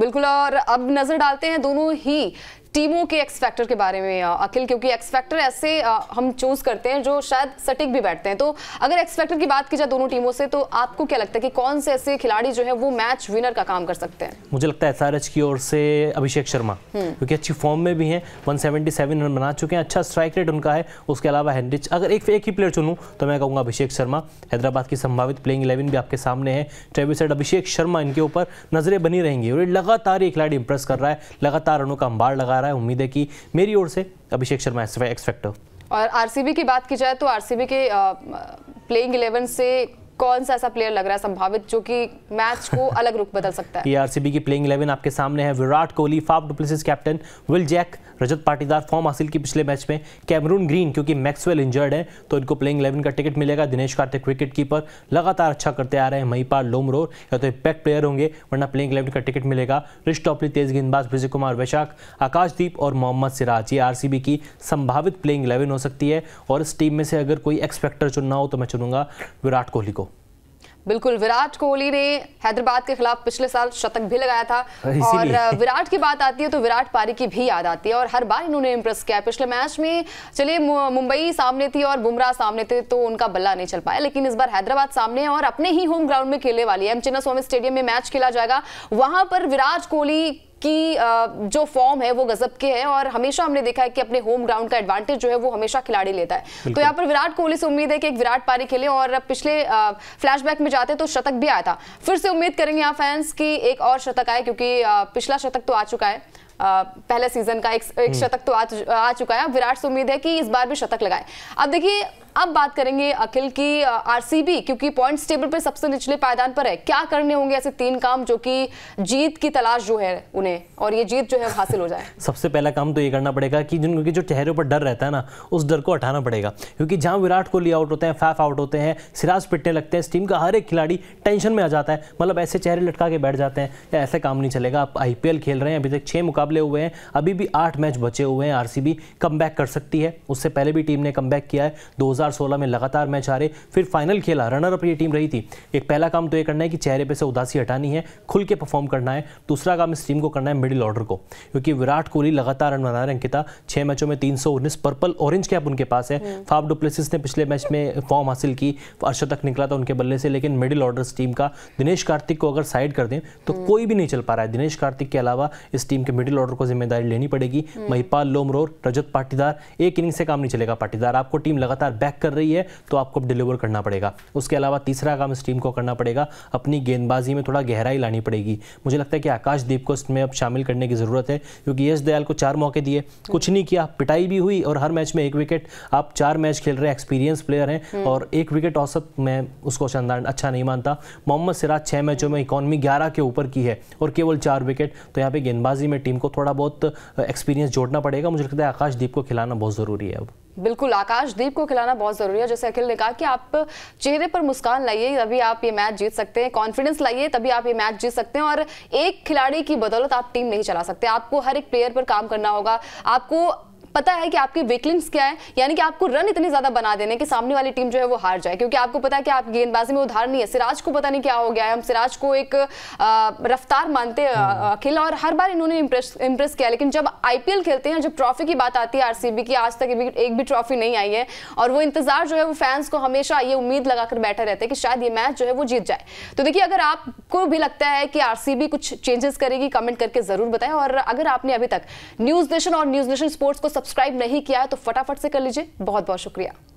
बिल्कुल और अब नजर डालते हैं दोनों ही टीमों के एक्स फैक्टर के बारे में अखिल क्योंकि एक्स फैक्टर ऐसे हम चूज करते हैं जो शायद सटीक भी बैठते हैं तो अगर एक्स फैक्टर की बात की जाए दोनों टीमों से तो आपको क्या लगता है कि कौन से ऐसे खिलाड़ी जो है वो मैच विनर का काम कर सकते हैं मुझे लगता है एसआरएच की ओर से अभिषेक शर्मा हम्म। क्योंकि अच्छी फॉर्म में भी है वन रन बना चुके हैं अच्छा स्ट्राइक रेट उनका है उसके अलावा हैंड्रिच अगर एक एक ही प्लेयर चुनूँ तो मैं कहूँगा अभिषेक शर्मा हैदराबाद की संभावित प्लेइंग इलेवन भी आपके सामने है ट्रेविस अभिषेक शर्मा इनके ऊपर नजरें बनी रहेंगी और लगातार ये खिलाड़ी इंप्रेस कर रहा है लगातार रनों का अंबार लगा आ रहा है उम्मीद है कि मेरी ओर से अभिषेक शर्मा हो और आरसीबी की बात की जाए तो आरसीबी के प्लेइंग इलेवन से कौन सा ऐसा प्लेयर लग रहा है संभावित जो कि मैच को अलग रुख बदल सकता है ये आरसीबी की प्लेइंग इलेवन आपके सामने है Virat Kohli Faf du Plessis captain Will Jack Rajat Patidar form हासिल की पिछले मैच में कैमरून ग्रीन क्योंकि मैक्सवेल इंजर्ड है तो इनको प्लेइंग इलेवन का टिकट मिलेगा दिनेश कार्तिक विकेट कीपर लगातार अच्छा करते आ रहे हैं महीपाल लोमरोर या तो इम्पैक्ट प्लेयर होंगे वरना प्लेइंग इलेवन का टिकट मिलेगा रिश टॉपली तेज गेंदबाज विजय कुमार वैशाख आकाशदीप और मोहम्मद सिराज ये आर की संभावित प्लेइंग इलेवन हो सकती है और इस टीम में से अगर कोई एक्सपेक्टर चुनना हो तो मैं चुनूंगा विराट कोहली को बिल्कुल विराट कोहली ने हैदराबाद के खिलाफ पिछले साल शतक भी लगाया था हाँ, और विराट की बात आती है तो विराट पारी की भी याद आती है और हर बार इन्होंने इम्प्रेस किया पिछले मैच में चलिए मुंबई सामने थी और बुमराह सामने थे तो उनका बल्ला नहीं चल पाया लेकिन इस बार हैदराबाद सामने है और अपने ही होम ग्राउंड में खेलने वाली है एम चिन्ना स्वामी स्टेडियम में मैच खेला जाएगा वहां पर विराट कोहली कि जो फॉर्म है वो गजब के हैं और हमेशा हमने देखा है कि अपने होम ग्राउंड का एडवांटेज जो है वो हमेशा खिलाड़ी लेता है तो यहाँ पर विराट कोहली से उम्मीद है कि एक विराट पारी खेले और पिछले फ्लैशबैक में जाते तो शतक भी आया था फिर से उम्मीद करेंगे यहाँ फैंस की एक और शतक आए क्योंकि पिछला शतक तो आ चुका है पहले सीजन का एक, एक हम्म। शतक तो आ, आ चुका है विराट से उम्मीद है कि इस बार भी शतक लगाए अब देखिए अब बात करेंगे अखिल की आरसीबी क्योंकि पॉइंट्स टेबल पर सबसे निचले पायदान पर है क्या करने होंगे ऐसे तीन काम जो कि जीत की तलाश जो है उन्हें और ये जीत जो है हासिल हो जाए सबसे पहला काम तो ये करना पड़ेगा कि जिन जो चेहरे पर डर रहता है ना उस डर को हटाना पड़ेगा क्योंकि जहां विराट कोहली आउट होते हैं फैफ आउट होते हैं सिराज पिटने लगते हैं इस टीम का हर एक खिलाड़ी टेंशन में आ जाता है मतलब ऐसे चेहरे लटका के बैठ जाते हैं या ऐसे काम नहीं चलेगा आप आई खेल रहे हैं अभी तक छह मुकाबले हुए हैं अभी भी आठ मैच बचे हुए हैं आर सी कम कर सकती है उससे पहले भी टीम ने कम किया है दो 2016 में लगातार मैच हारे फिर फाइनल खेला रनर अप ये टीम रही थी एक पहला काम तो ये करना है कि चेहरे पे से उदासी हटानी है खुल के परफॉर्म करना है दूसरा काम इस टीम को करना है मिडिल ऑर्डर को क्योंकि विराट कोहली लगातार रन बना रहे अंकिता छः मैचों में तीन पर्पल ऑरेंज कैप उनके पास है हम्म। फाफ डुप्लेसिस ने पिछले मैच में फॉर्म हासिल की अर्शतक निकला था उनके बल्ले से लेकिन मिडिल ऑर्डर टीम का दिनेश कार्तिक को अगर साइड कर दें तो हम्म। कोई भी नहीं चल पा रहा है दिनेश कार्तिक के अलावा इस टीम के मिडिल ऑर्डर को जिम्मेदारी लेनी पड़ेगी हम्म। महिपाल लोमरोर रजत पाटीदार एक इनिंग से काम नहीं चलेगा पाटीदार आपको टीम लगातार बैक अटैक कर रही है तो आपको डिलीवर करना पड़ेगा उसके अलावा तीसरा काम इस टीम को करना पड़ेगा अपनी गेंदबाजी में थोड़ा गहराई लानी पड़ेगी मुझे लगता है कि आकाशदीप को इसमें अब शामिल करने की ज़रूरत है क्योंकि यश दयाल को चार मौके दिए कुछ नहीं किया पिटाई भी हुई और हर मैच में एक विकेट आप चार मैच खेल रहे हैं एक्सपीरियंस प्लेयर हैं हम्म। और एक विकेट औसत मैं उसको शानदार अच्छा नहीं मानता मोहम्मद सिराज छः मैचों में इकॉनमी ग्यारह के ऊपर की है और केवल चार विकेट तो यहाँ पे गेंदबाजी में टीम को थोड़ा बहुत एक्सपीरियंस uh, जोड़ना पड़ेगा मुझे लगता है आकाशदीप को खिलाना बहुत ज़रूरी है अब बिल्कुल आकाशदीप को खिलाना बहुत ज़रूरी है जैसे अखिल ने कहा कि आप चेहरे पर मुस्कान लाइए तभी आप ये मैच जीत सकते हैं कॉन्फिडेंस लाइए तभी आप ये मैच जीत सकते हैं और एक खिलाड़ी की बदौलत आप टीम नहीं चला सकते आपको हर एक प्लेयर पर काम करना होगा आपको पता है कि आपकी वीकलिंग्स क्या है यानी कि आपको रन इतने ज्यादा बना देने कि सामने वाली टीम जो है वो हार जाए क्योंकि आपको पता है कि आप गेंदबाजी में उधार नहीं है सिराज को पता नहीं क्या हो गया है हम सिराज को एक रफ्तार मानते हम्म। अखिल और हर बार इन्होंने इंप्रेस किया लेकिन जब आईपीएल खेलते हैं जब ट्रॉफी की बात आती है आरसीबी की आज तक एक भी ट्रॉफी नहीं आई है और वो इंतजार जो है वो फैंस को हमेशा ये उम्मीद लगाकर बैठे रहते हैं कि शायद ये मैच जो है वो जीत जाए तो देखिए अगर आपको भी लगता है कि आरसीबी कुछ चेंजेस करेगी कमेंट करके जरूर बताएं और अगर आपने अभी तक न्यूज नेशन और न्यूज नेशन स्पोर्ट्स को सब्सक्राइब नहीं किया है तो फटाफट से कर लीजिए बहुत बहुत शुक्रिया